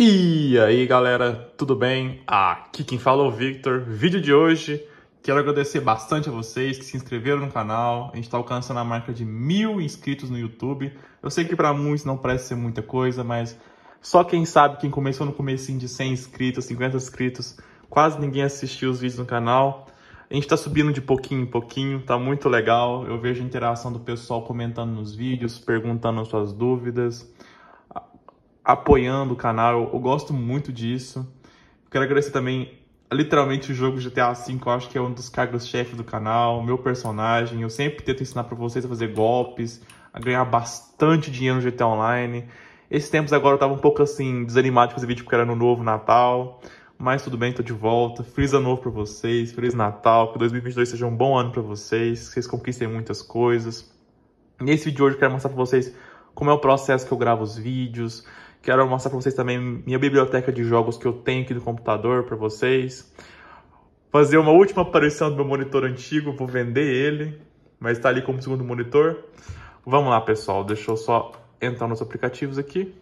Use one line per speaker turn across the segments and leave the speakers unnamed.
E aí galera, tudo bem? Aqui quem fala é o Victor. Vídeo de hoje, quero agradecer bastante a vocês que se inscreveram no canal. A gente está alcançando a marca de mil inscritos no YouTube. Eu sei que para muitos não parece ser muita coisa, mas só quem sabe, quem começou no comecinho de 100 inscritos, 50 inscritos, quase ninguém assistiu os vídeos no canal. A gente está subindo de pouquinho em pouquinho, tá muito legal. Eu vejo a interação do pessoal comentando nos vídeos, perguntando as suas dúvidas apoiando o canal. Eu gosto muito disso. Quero agradecer também, literalmente, o jogo GTA V, eu acho que é um dos cargos-chefe do canal, meu personagem. Eu sempre tento ensinar para vocês a fazer golpes, a ganhar bastante dinheiro no GTA Online. Esses tempos agora eu tava um pouco assim, desanimado de fazer vídeo porque era no novo Natal. Mas tudo bem, tô de volta. Feliz ano novo pra vocês, Feliz Natal, que 2022 seja um bom ano pra vocês, que vocês conquistem muitas coisas. Nesse vídeo de hoje eu quero mostrar pra vocês como é o processo que eu gravo os vídeos, Quero mostrar para vocês também minha biblioteca de jogos que eu tenho aqui no computador para vocês. Fazer uma última aparição do meu monitor antigo, vou vender ele, mas está ali como segundo monitor. Vamos lá, pessoal, deixa eu só entrar nos aplicativos aqui.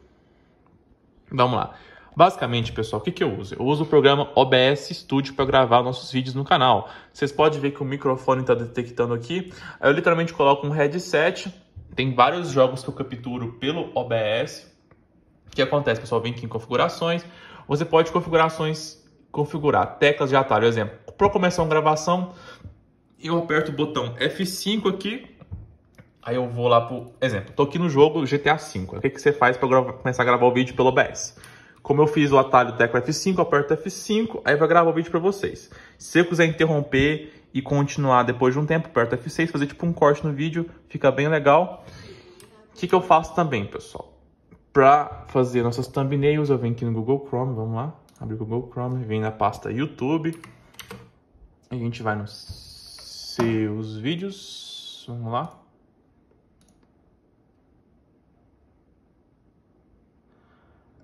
Vamos lá. Basicamente, pessoal, o que, que eu uso? Eu uso o programa OBS Studio para gravar nossos vídeos no canal. Vocês podem ver que o microfone está detectando aqui. Eu literalmente coloco um headset. Tem vários jogos que eu capturo pelo OBS que acontece, pessoal? Vem aqui em configurações. Você pode configurações configurar teclas de atalho. exemplo, para começar uma gravação, eu aperto o botão F5 aqui. Aí eu vou lá pro exemplo. Tô aqui no jogo GTA V. O que, que você faz para começar a gravar o vídeo pelo OBS? Como eu fiz o atalho tecla F5, aperto F5, aí vai gravar o vídeo para vocês. Se eu quiser interromper e continuar depois de um tempo, aperto F6, fazer tipo um corte no vídeo, fica bem legal. O que, que eu faço também, pessoal? para fazer nossas thumbnails, eu venho aqui no Google Chrome, vamos lá. Abrir o Google Chrome, vem na pasta YouTube. A gente vai nos seus vídeos, vamos lá.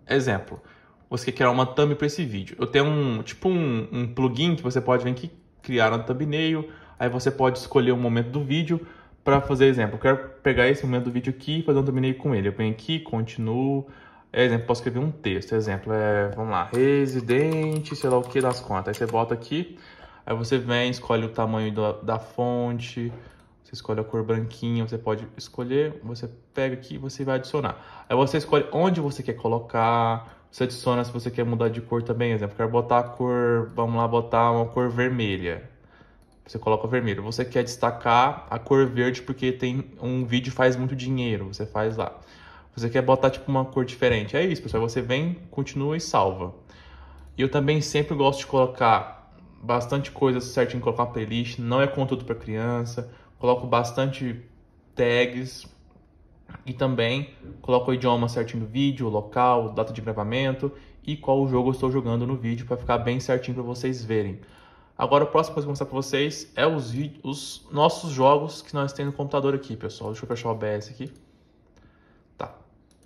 Exemplo, você quer uma thumb para esse vídeo. Eu tenho um, tipo um, um plugin que você pode vir aqui, criar uma thumbnail, aí você pode escolher o momento do vídeo, para fazer exemplo, eu quero pegar esse momento do vídeo aqui e fazer um thumbnail com ele. Eu venho aqui, continuo. É, exemplo, posso escrever um texto. Exemplo, é, vamos lá, residente, sei lá o que das contas. Aí você bota aqui, aí você vem, escolhe o tamanho da, da fonte, você escolhe a cor branquinha, você pode escolher, você pega aqui e você vai adicionar. Aí você escolhe onde você quer colocar, você adiciona se você quer mudar de cor também. Exemplo, quero botar a cor, vamos lá, botar uma cor vermelha você coloca vermelho. Você quer destacar a cor verde porque tem um vídeo faz muito dinheiro, você faz lá. Você quer botar tipo uma cor diferente. É isso, pessoal. Você vem, continua e salva. Eu também sempre gosto de colocar bastante coisa certinho, colocar playlist, não é conteúdo para criança. Coloco bastante tags e também coloco o idioma certinho do vídeo, local, data de gravamento e qual jogo eu estou jogando no vídeo para ficar bem certinho para vocês verem. Agora o próximo que eu vou mostrar para vocês é os, os, nossos jogos que nós temos no computador aqui, pessoal. Deixa eu fechar o OBS aqui. Tá.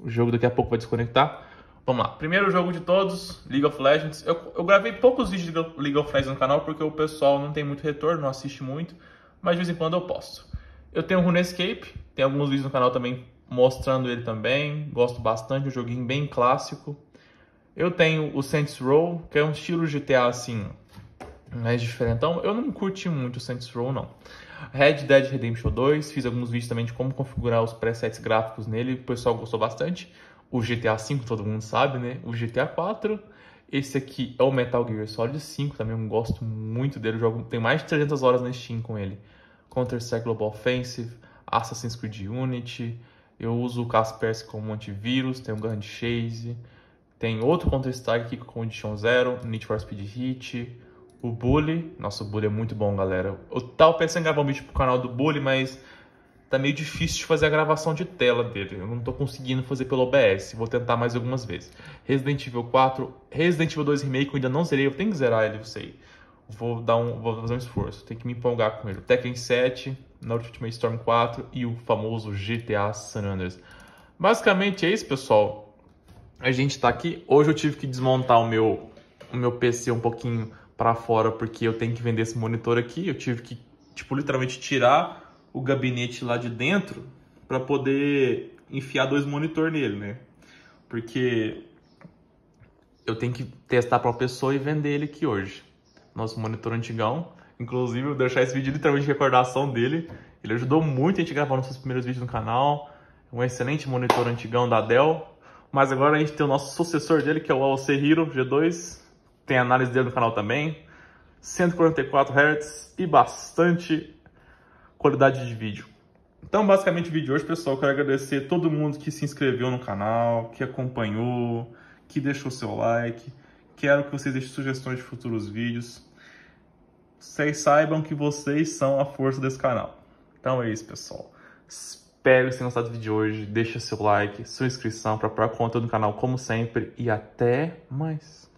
O jogo daqui a pouco vai desconectar. Vamos lá. Primeiro jogo de todos, League of Legends. Eu, eu gravei poucos vídeos de League of Legends no canal porque o pessoal não tem muito retorno, não assiste muito. Mas de vez em quando eu posto. Eu tenho o RuneScape. Tem alguns vídeos no canal também mostrando ele também. Gosto bastante, um joguinho bem clássico. Eu tenho o Saints Row, que é um estilo GTA assim mais diferentão. Então, eu não curti muito o Saints Row, não. Red Dead Redemption 2, fiz alguns vídeos também de como configurar os presets gráficos nele, o pessoal gostou bastante. O GTA V, todo mundo sabe, né? O GTA 4. Esse aqui é o Metal Gear Solid 5, também eu gosto muito dele. jogo, tem mais de 300 horas na Steam com ele. Counter-Strike Global Offensive, Assassin's Creed Unity. Eu uso o Kaspersky como antivírus, tem o Grand Chase. Tem outro Counter-Strike aqui com Condition Zero, Need for Speed Heat o Bully. Nossa, o Bully é muito bom, galera. Eu tava pensando em gravar um vídeo pro canal do Bully, mas tá meio difícil de fazer a gravação de tela dele. Eu não tô conseguindo fazer pelo OBS. Vou tentar mais algumas vezes. Resident Evil 4, Resident Evil 2 Remake, eu ainda não zerei. Eu tenho que zerar ele, eu sei. Vou, dar um, vou fazer um esforço. Tenho que me empolgar com ele. Tekken 7, North Ultimate Storm 4 e o famoso GTA San Andreas. Basicamente é isso, pessoal. A gente tá aqui. Hoje eu tive que desmontar o meu, o meu PC um pouquinho para fora porque eu tenho que vender esse monitor aqui. Eu tive que, tipo, literalmente tirar o gabinete lá de dentro para poder enfiar dois monitores nele, né? Porque eu tenho que testar para uma pessoa e vender ele aqui hoje. Nosso monitor antigão. Inclusive, eu vou deixar esse vídeo literalmente de recordação dele. Ele ajudou muito a gente gravar nossos primeiros vídeos no canal. Um excelente monitor antigão da Dell. Mas agora a gente tem o nosso sucessor dele, que é o AOC Hero G2 tem análise dele no canal também. 144 Hz e bastante qualidade de vídeo. Então, basicamente, o vídeo de hoje, pessoal, eu quero agradecer a todo mundo que se inscreveu no canal, que acompanhou, que deixou seu like. Quero que vocês deixem sugestões de futuros vídeos. Vocês saibam que vocês são a força desse canal. Então é isso, pessoal. Espero que vocês tenham gostado do vídeo de hoje. Deixa seu like, sua inscrição para a conta do canal, como sempre. E até mais.